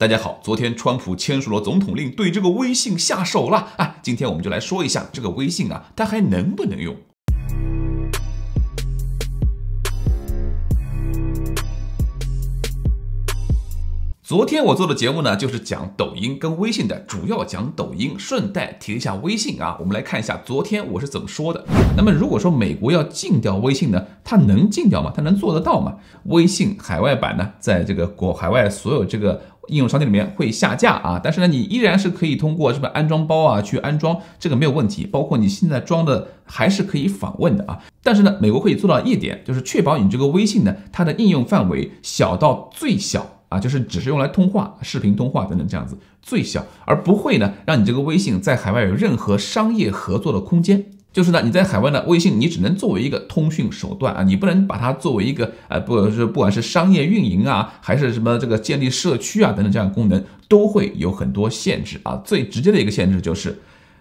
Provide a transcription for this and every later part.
大家好，昨天川普签署了总统令，对这个微信下手了啊！今天我们就来说一下这个微信啊，它还能不能用？昨天我做的节目呢，就是讲抖音跟微信的，主要讲抖音，顺带提一下微信啊。我们来看一下昨天我是怎么说的。那么如果说美国要禁掉微信呢，它能禁掉吗？它能做得到吗？微信海外版呢，在这个国海外所有这个。应用商店里面会下架啊，但是呢，你依然是可以通过这个安装包啊去安装，这个没有问题。包括你现在装的还是可以访问的啊。但是呢，美国可以做到一点，就是确保你这个微信呢，它的应用范围小到最小啊，就是只是用来通话、视频通话等等这样子最小，而不会呢，让你这个微信在海外有任何商业合作的空间。就是呢，你在海外呢，微信你只能作为一个通讯手段啊，你不能把它作为一个呃，不是不管是商业运营啊，还是什么这个建立社区啊等等这样功能，都会有很多限制啊。最直接的一个限制就是，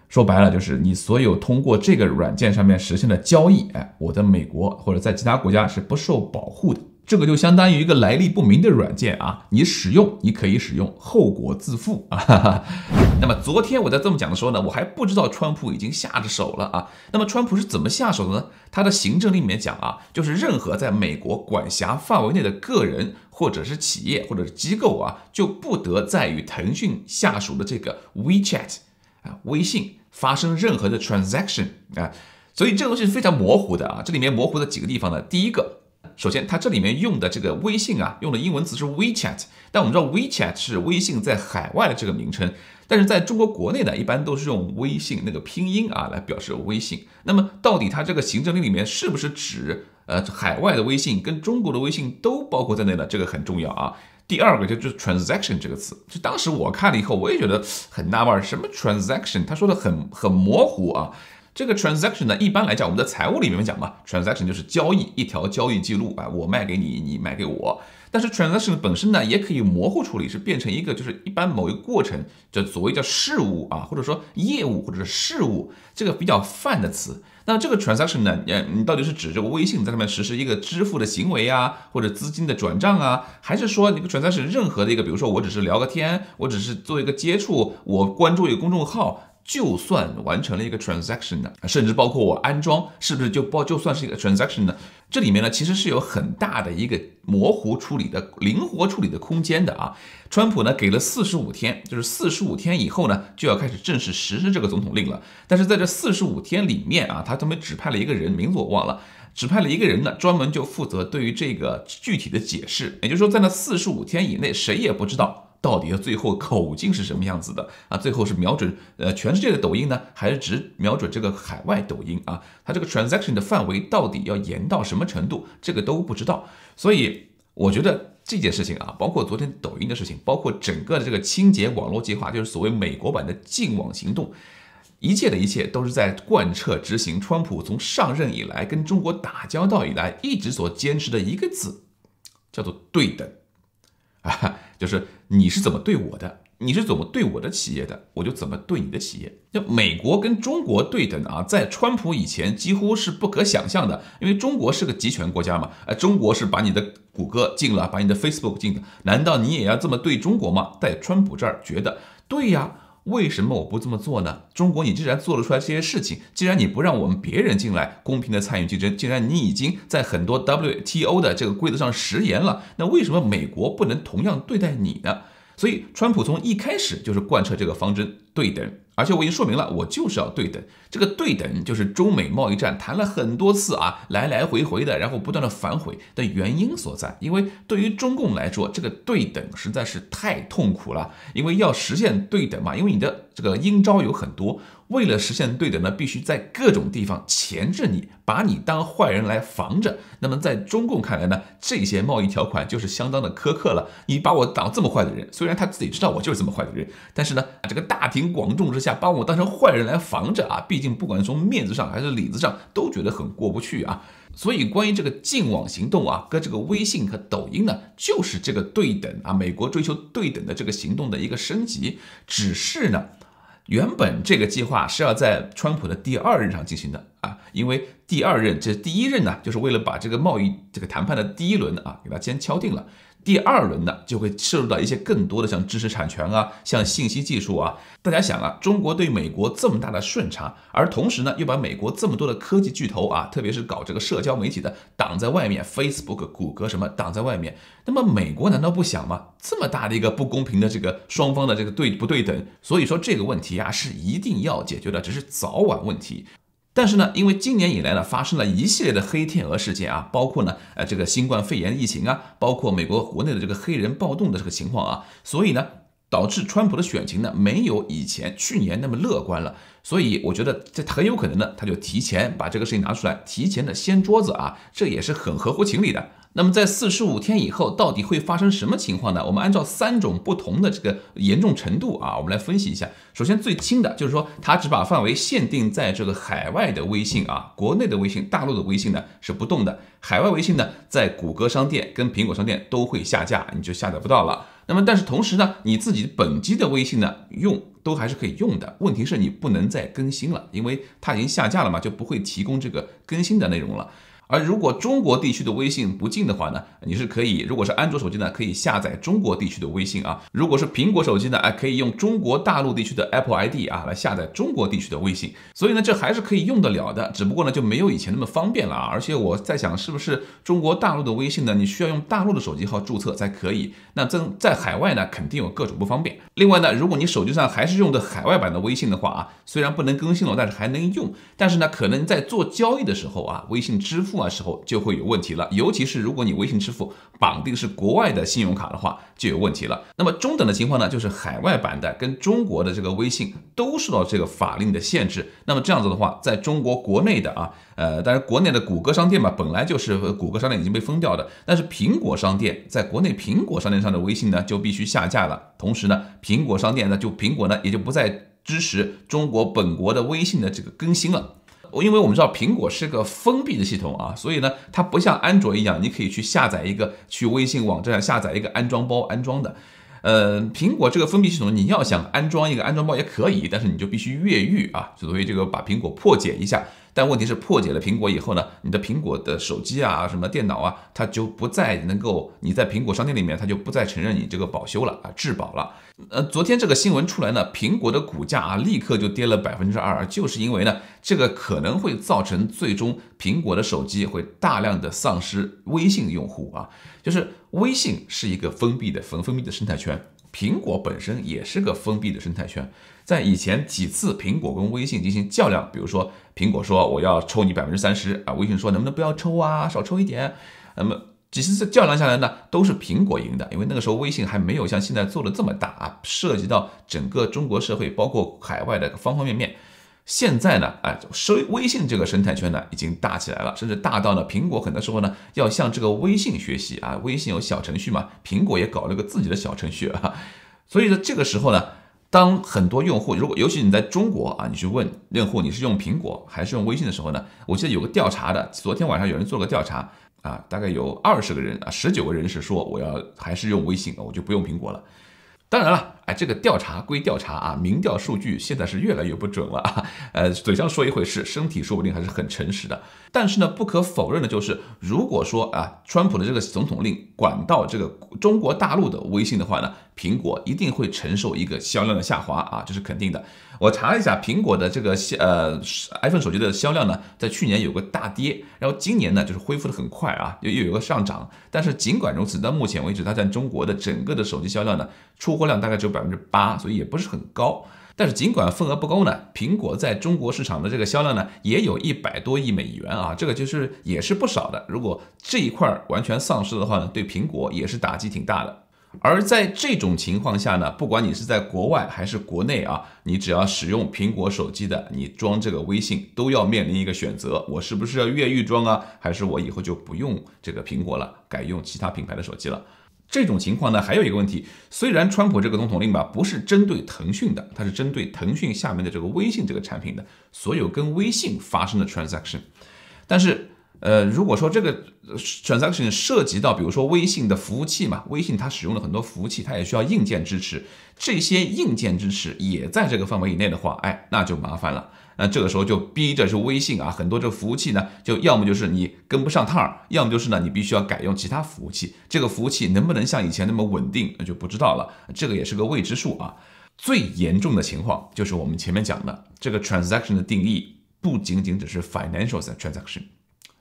说白了就是你所有通过这个软件上面实现的交易，哎，我在美国或者在其他国家是不受保护的。这个就相当于一个来历不明的软件啊，你使用你可以使用，后果自负啊。那么昨天我在这么讲的时候呢，我还不知道川普已经下着手了啊。那么川普是怎么下手的呢？他的行政令里面讲啊，就是任何在美国管辖范围内的个人或者是企业或者是机构啊，就不得再与腾讯下属的这个 WeChat 啊微信发生任何的 transaction 啊。所以这个东西是非常模糊的啊。这里面模糊的几个地方呢，第一个。首先，它这里面用的这个微信啊，用的英文词是 WeChat，但我们知道 WeChat 是微信在海外的这个名称，但是在中国国内呢，一般都是用微信那个拼音啊来表示微信。那么，到底它这个行政令里面是不是指呃海外的微信跟中国的微信都包括在内呢？这个很重要啊。第二个就就 transaction 这个词，就当时我看了以后，我也觉得很纳闷，什么 transaction？他说的很很模糊啊。这个 transaction 呢，一般来讲，我们在财务里面讲嘛，transaction 就是交易，一条交易记录啊，我卖给你，你买给我。但是 transaction 本身呢，也可以模糊处理，是变成一个就是一般某一过程，叫所谓叫事务啊，或者说业务，或者是事务这个比较泛的词。那这个 transaction 呢，你你到底是指这个微信在上面实施一个支付的行为啊，或者资金的转账啊，还是说你个 transaction 任何的一个，比如说我只是聊个天，我只是做一个接触，我关注一个公众号？就算完成了一个 transaction 的，甚至包括我安装，是不是就包就算是一个 transaction 的？这里面呢，其实是有很大的一个模糊处理的、灵活处理的空间的啊。川普呢给了四十五天，就是四十五天以后呢，就要开始正式实施这个总统令了。但是在这四十五天里面啊，他专门指派了一个人，名字我忘了，指派了一个人呢，专门就负责对于这个具体的解释。也就是说，在那四十五天以内，谁也不知道。到底最后口径是什么样子的啊？最后是瞄准呃全世界的抖音呢，还是只瞄准这个海外抖音啊？它这个 transaction 的范围到底要严到什么程度？这个都不知道。所以我觉得这件事情啊，包括昨天抖音的事情，包括整个的这个清洁网络计划，就是所谓美国版的净网行动，一切的一切都是在贯彻执行川普从上任以来跟中国打交道以来一直所坚持的一个字，叫做对等啊，就是。你是怎么对我的？你是怎么对我的企业的？我就怎么对你的企业。就美国跟中国对等啊，在川普以前几乎是不可想象的，因为中国是个集权国家嘛。哎，中国是把你的谷歌禁了，把你的 Facebook 禁了，难道你也要这么对中国吗？在川普这儿觉得对呀。为什么我不这么做呢？中国，你既然做得出来这些事情，既然你不让我们别人进来公平的参与竞争，既然你已经在很多 WTO 的这个规则上食言了，那为什么美国不能同样对待你呢？所以，川普从一开始就是贯彻这个方针，对等。而且我已经说明了，我就是要对等。这个对等就是中美贸易战谈了很多次啊，来来回回的，然后不断的反悔的原因所在。因为对于中共来说，这个对等实在是太痛苦了。因为要实现对等嘛，因为你的。这个阴招有很多，为了实现对等呢，必须在各种地方钳制你，把你当坏人来防着。那么在中共看来呢，这些贸易条款就是相当的苛刻了。你把我当这么坏的人，虽然他自己知道我就是这么坏的人，但是呢，这个大庭广众之下把我当成坏人来防着啊，毕竟不管从面子上还是里子上，都觉得很过不去啊。所以关于这个禁网行动啊，跟这个微信和抖音呢，就是这个对等啊，美国追求对等的这个行动的一个升级，只是呢。原本这个计划是要在川普的第二任上进行的啊，因为第二任这第一任呢，就是为了把这个贸易这个谈判的第一轮啊，给他先敲定了。第二轮呢，就会涉及到一些更多的像知识产权啊，像信息技术啊。大家想啊，中国对美国这么大的顺差，而同时呢，又把美国这么多的科技巨头啊，特别是搞这个社交媒体的挡在外面，Facebook、谷歌什么挡在外面。那么美国难道不想吗？这么大的一个不公平的这个双方的这个对不对等，所以说这个问题啊是一定要解决的，只是早晚问题。但是呢，因为今年以来呢发生了一系列的黑天鹅事件啊，包括呢，呃，这个新冠肺炎疫情啊，包括美国国内的这个黑人暴动的这个情况啊，所以呢，导致川普的选情呢没有以前去年那么乐观了，所以我觉得这很有可能呢，他就提前把这个事情拿出来，提前的掀桌子啊，这也是很合乎情理的。那么在四十五天以后，到底会发生什么情况呢？我们按照三种不同的这个严重程度啊，我们来分析一下。首先最轻的就是说，它只把范围限定在这个海外的微信啊，国内的微信、大陆的微信呢是不动的。海外微信呢，在谷歌商店跟苹果商店都会下架，你就下载不到了。那么但是同时呢，你自己本机的微信呢用都还是可以用的。问题是你不能再更新了，因为它已经下架了嘛，就不会提供这个更新的内容了。而如果中国地区的微信不进的话呢，你是可以，如果是安卓手机呢，可以下载中国地区的微信啊；如果是苹果手机呢，哎，可以用中国大陆地区的 Apple ID 啊来下载中国地区的微信。所以呢，这还是可以用得了的，只不过呢就没有以前那么方便了啊。而且我在想，是不是中国大陆的微信呢，你需要用大陆的手机号注册才可以？那在在海外呢，肯定有各种不方便。另外呢，如果你手机上还是用的海外版的微信的话啊，虽然不能更新了，但是还能用。但是呢，可能在做交易的时候啊，微信支付。的时候就会有问题了，尤其是如果你微信支付绑定是国外的信用卡的话，就有问题了。那么中等的情况呢，就是海外版的跟中国的这个微信都受到这个法令的限制。那么这样子的话，在中国国内的啊，呃，当然国内的谷歌商店嘛，本来就是谷歌商店已经被封掉的，但是苹果商店在国内苹果商店上的微信呢就必须下架了。同时呢，苹果商店呢，就苹果呢也就不再支持中国本国的微信的这个更新了。因为我们知道苹果是个封闭的系统啊，所以呢，它不像安卓一样，你可以去下载一个，去微信网站下载一个安装包安装的。呃，苹果这个封闭系统，你要想安装一个安装包也可以，但是你就必须越狱啊，所以这个把苹果破解一下。但问题是，破解了苹果以后呢？你的苹果的手机啊，什么电脑啊，它就不再能够你在苹果商店里面，它就不再承认你这个保修了啊，质保了。呃，昨天这个新闻出来呢，苹果的股价啊，立刻就跌了百分之二，就是因为呢，这个可能会造成最终苹果的手机会大量的丧失微信用户啊，就是微信是一个封闭的、封封闭的生态圈，苹果本身也是个封闭的生态圈。在以前几次苹果跟微信进行较量，比如说苹果说我要抽你百分之三十啊，微信说能不能不要抽啊，少抽一点。那么几十次较量下来呢，都是苹果赢的，因为那个时候微信还没有像现在做的这么大啊，涉及到整个中国社会，包括海外的方方面面。现在呢，哎，微微信这个生态圈呢已经大起来了，甚至大到呢，苹果很多时候呢要向这个微信学习啊，微信有小程序嘛，苹果也搞了个自己的小程序啊，所以呢，这个时候呢。当很多用户如果，尤其你在中国啊，你去问用户你是用苹果还是用微信的时候呢？我记得有个调查的，昨天晚上有人做个调查啊，大概有二十个人啊，十九个人是说我要还是用微信，我就不用苹果了。当然了，哎，这个调查归调查啊，民调数据现在是越来越不准了。啊。呃，嘴上说一回事，身体说不定还是很诚实的。但是呢，不可否认的就是，如果说啊，川普的这个总统令管到这个中国大陆的微信的话呢，苹果一定会承受一个销量的下滑啊，这是肯定的。我查了一下，苹果的这个销呃 iPhone 手机的销量呢，在去年有个大跌，然后今年呢就是恢复的很快啊，又又有个上涨。但是尽管如此，到目前为止，它在中国的整个的手机销量呢，出货量大概只有百分之八，所以也不是很高。但是尽管份额不高呢，苹果在中国市场的这个销量呢，也有一百多亿美元啊，这个就是也是不少的。如果这一块完全丧失的话呢，对苹果也是打击挺大的。而在这种情况下呢，不管你是在国外还是国内啊，你只要使用苹果手机的，你装这个微信都要面临一个选择：我是不是要越狱装啊？还是我以后就不用这个苹果了，改用其他品牌的手机了？这种情况呢，还有一个问题。虽然川普这个总统令吧，不是针对腾讯的，它是针对腾讯下面的这个微信这个产品的所有跟微信发生的 transaction，但是，呃，如果说这个 transaction 涉及到，比如说微信的服务器嘛，微信它使用了很多服务器，它也需要硬件支持，这些硬件支持也在这个范围以内的话，哎，那就麻烦了。那这个时候就逼着是微信啊，很多这个服务器呢，就要么就是你跟不上趟儿，要么就是呢你必须要改用其他服务器。这个服务器能不能像以前那么稳定，那就不知道了。这个也是个未知数啊。最严重的情况就是我们前面讲的，这个 transaction 的定义不仅仅只是 financial 的 transaction，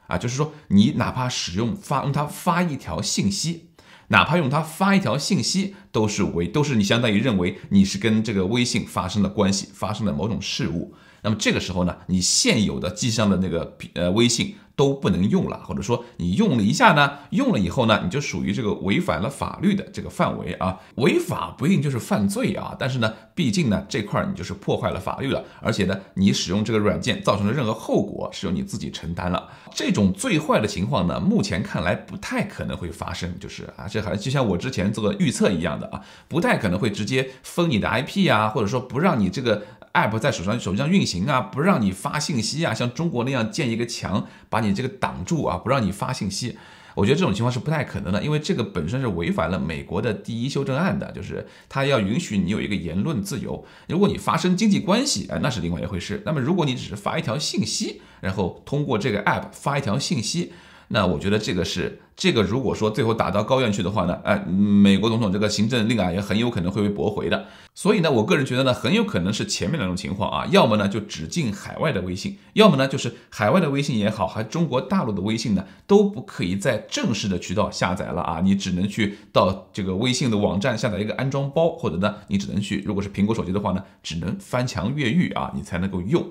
啊，就是说你哪怕使用发用它发一条信息，哪怕用它发一条信息，都是为都是你相当于认为你是跟这个微信发生了关系，发生了某种事物。那么这个时候呢，你现有的机有的那个呃微信都不能用了，或者说你用了一下呢，用了以后呢，你就属于这个违反了法律的这个范围啊。违法不一定就是犯罪啊，但是呢，毕竟呢这块你就是破坏了法律了，而且呢，你使用这个软件造成的任何后果是由你自己承担了。这种最坏的情况呢，目前看来不太可能会发生，就是啊，这还就像我之前做预测一样的啊，不太可能会直接封你的 IP 呀，或者说不让你这个。App 在手上手机上运行啊，不让你发信息啊，像中国那样建一个墙把你这个挡住啊，不让你发信息，我觉得这种情况是不太可能的，因为这个本身是违反了美国的第一修正案的，就是他要允许你有一个言论自由。如果你发生经济关系，哎，那是另外一回事。那么如果你只是发一条信息，然后通过这个 App 发一条信息。那我觉得这个是这个，如果说最后打到高院去的话呢，哎，美国总统这个行政令啊，也很有可能会被驳回的。所以呢，我个人觉得呢，很有可能是前面两种情况啊，要么呢就只进海外的微信，要么呢就是海外的微信也好，还中国大陆的微信呢，都不可以在正式的渠道下载了啊，你只能去到这个微信的网站下载一个安装包，或者呢，你只能去，如果是苹果手机的话呢，只能翻墙越狱啊，你才能够用。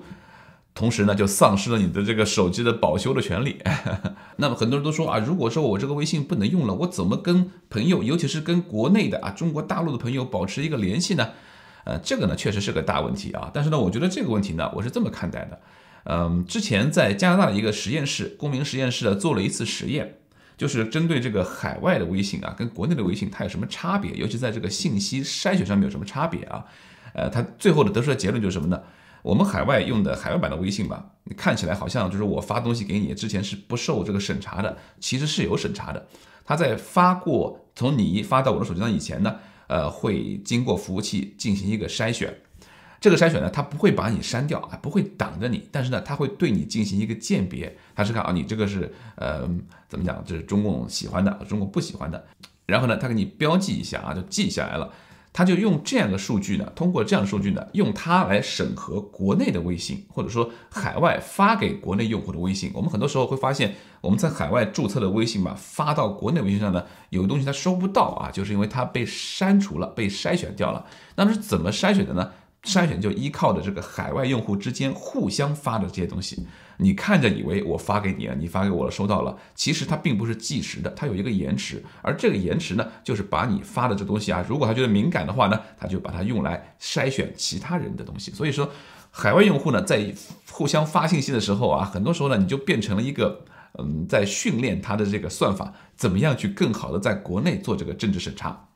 同时呢，就丧失了你的这个手机的保修的权利。那么很多人都说啊，如果说我这个微信不能用了，我怎么跟朋友，尤其是跟国内的啊中国大陆的朋友保持一个联系呢？呃，这个呢确实是个大问题啊。但是呢，我觉得这个问题呢，我是这么看待的。嗯，之前在加拿大的一个实验室，公民实验室呢，做了一次实验，就是针对这个海外的微信啊，跟国内的微信它有什么差别，尤其在这个信息筛选上面有什么差别啊？呃，它最后的得出的结论就是什么呢？我们海外用的海外版的微信吧，你看起来好像就是我发东西给你之前是不受这个审查的，其实是有审查的。它在发过从你发到我的手机上以前呢，呃，会经过服务器进行一个筛选。这个筛选呢，它不会把你删掉，还不会挡着你，但是呢，它会对你进行一个鉴别，它是看啊，你这个是呃怎么讲，这是中共喜欢的，中共不喜欢的，然后呢，它给你标记一下啊，就记下来了。他就用这样的数据呢，通过这样的数据呢，用它来审核国内的微信，或者说海外发给国内用户的微信。我们很多时候会发现，我们在海外注册的微信吧，发到国内微信上呢，有的东西它收不到啊，就是因为它被删除了，被筛选掉了。那么是怎么筛选的呢？筛选就依靠的这个海外用户之间互相发的这些东西，你看着以为我发给你了，你发给我了收到了，其实它并不是即时的，它有一个延迟，而这个延迟呢，就是把你发的这东西啊，如果他觉得敏感的话呢，他就把它用来筛选其他人的东西。所以说，海外用户呢在互相发信息的时候啊，很多时候呢你就变成了一个嗯，在训练它的这个算法，怎么样去更好的在国内做这个政治审查。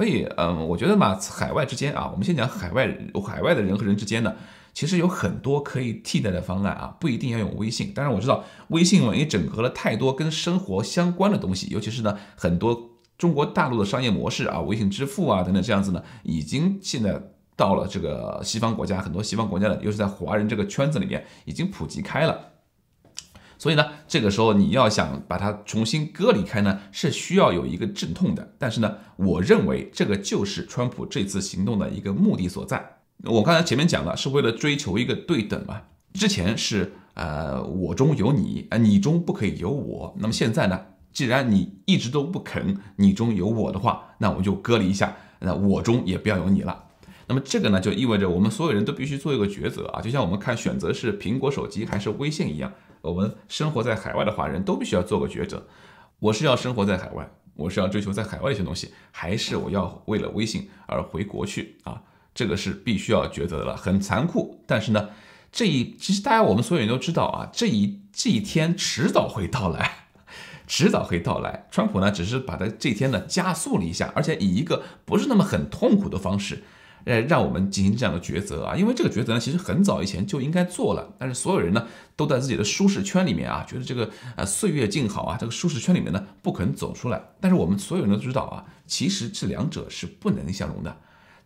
所以，嗯，我觉得嘛，海外之间啊，我们先讲海外，海外的人和人之间呢，其实有很多可以替代的方案啊，不一定要用微信。当然，我知道微信嘛，也整合了太多跟生活相关的东西，尤其是呢，很多中国大陆的商业模式啊，微信支付啊等等这样子呢，已经现在到了这个西方国家，很多西方国家呢，又是在华人这个圈子里面，已经普及开了。所以呢，这个时候你要想把它重新割离开呢，是需要有一个阵痛的。但是呢，我认为这个就是川普这次行动的一个目的所在。我刚才前面讲了，是为了追求一个对等嘛。之前是呃我中有你，呃，你中不可以有我。那么现在呢，既然你一直都不肯你中有我的话，那我就割离一下，那我中也不要有你了。那么这个呢，就意味着我们所有人都必须做一个抉择啊，就像我们看选择是苹果手机还是微信一样，我们生活在海外的华人都必须要做个抉择，我是要生活在海外，我是要追求在海外一些东西，还是我要为了微信而回国去啊？这个是必须要抉择了，很残酷。但是呢，这一其实大家我们所有人都知道啊，这一这一天迟早会到来，迟早会到来。川普呢，只是把他这天呢加速了一下，而且以一个不是那么很痛苦的方式。呃，让我们进行这样的抉择啊，因为这个抉择呢，其实很早以前就应该做了，但是所有人呢，都在自己的舒适圈里面啊，觉得这个呃岁月静好啊，这个舒适圈里面呢，不肯走出来。但是我们所有人都知道啊，其实这两者是不能相容的，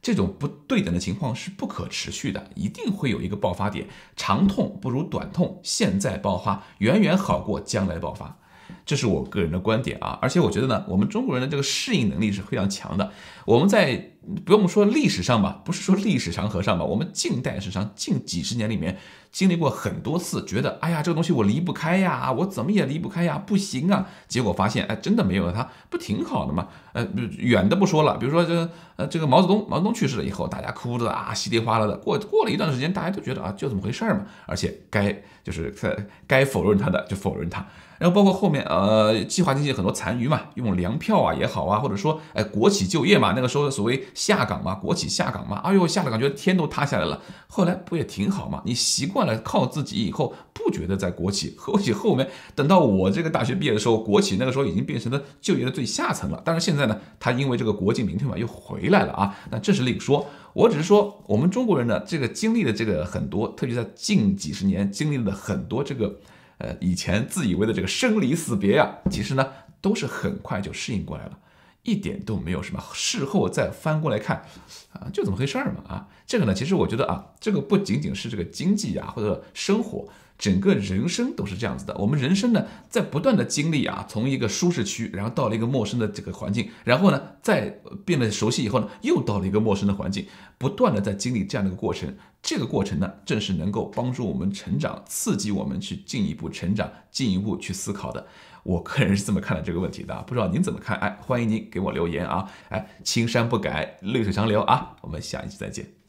这种不对等的情况是不可持续的，一定会有一个爆发点，长痛不如短痛，现在爆发远远好过将来爆发，这是我个人的观点啊，而且我觉得呢，我们中国人的这个适应能力是非常强的，我们在。不用说历史上吧，不是说历史长河上吧，我们近代史上近几十年里面经历过很多次，觉得哎呀这个东西我离不开呀，我怎么也离不开呀，不行啊，结果发现哎真的没有了，它不挺好的吗？呃，远的不说了，比如说这呃这个毛泽东，毛泽东去世了以后，大家哭的啊稀里哗啦的，过过了一段时间，大家都觉得啊就这么回事嘛，而且该就是在该否认他的就否认他，然后包括后面呃计划经济很多残余嘛，用粮票啊也好啊，或者说哎国企就业嘛，那个时候所谓。下岗嘛，国企下岗嘛，哎呦，下了感觉天都塌下来了。后来不也挺好嘛？你习惯了靠自己以后，不觉得在国企、国企后面。等到我这个大学毕业的时候，国企那个时候已经变成了就业的最下层了。但是现在呢，他因为这个国进民退嘛，又回来了啊。那这是另说，我只是说我们中国人呢，这个经历的这个很多，特别在近几十年经历了很多这个，呃，以前自以为的这个生离死别呀，其实呢，都是很快就适应过来了。一点都没有什么事后再翻过来看，啊，就怎么回事儿嘛，啊，这个呢，其实我觉得啊，这个不仅仅是这个经济啊，或者生活。整个人生都是这样子的。我们人生呢，在不断的经历啊，从一个舒适区，然后到了一个陌生的这个环境，然后呢，再变得熟悉以后呢，又到了一个陌生的环境，不断的在经历这样的一个过程。这个过程呢，正是能够帮助我们成长，刺激我们去进一步成长，进一步去思考的。我个人是这么看待这个问题的，不知道您怎么看？哎，欢迎您给我留言啊！哎，青山不改，绿水长流啊！我们下一期再见。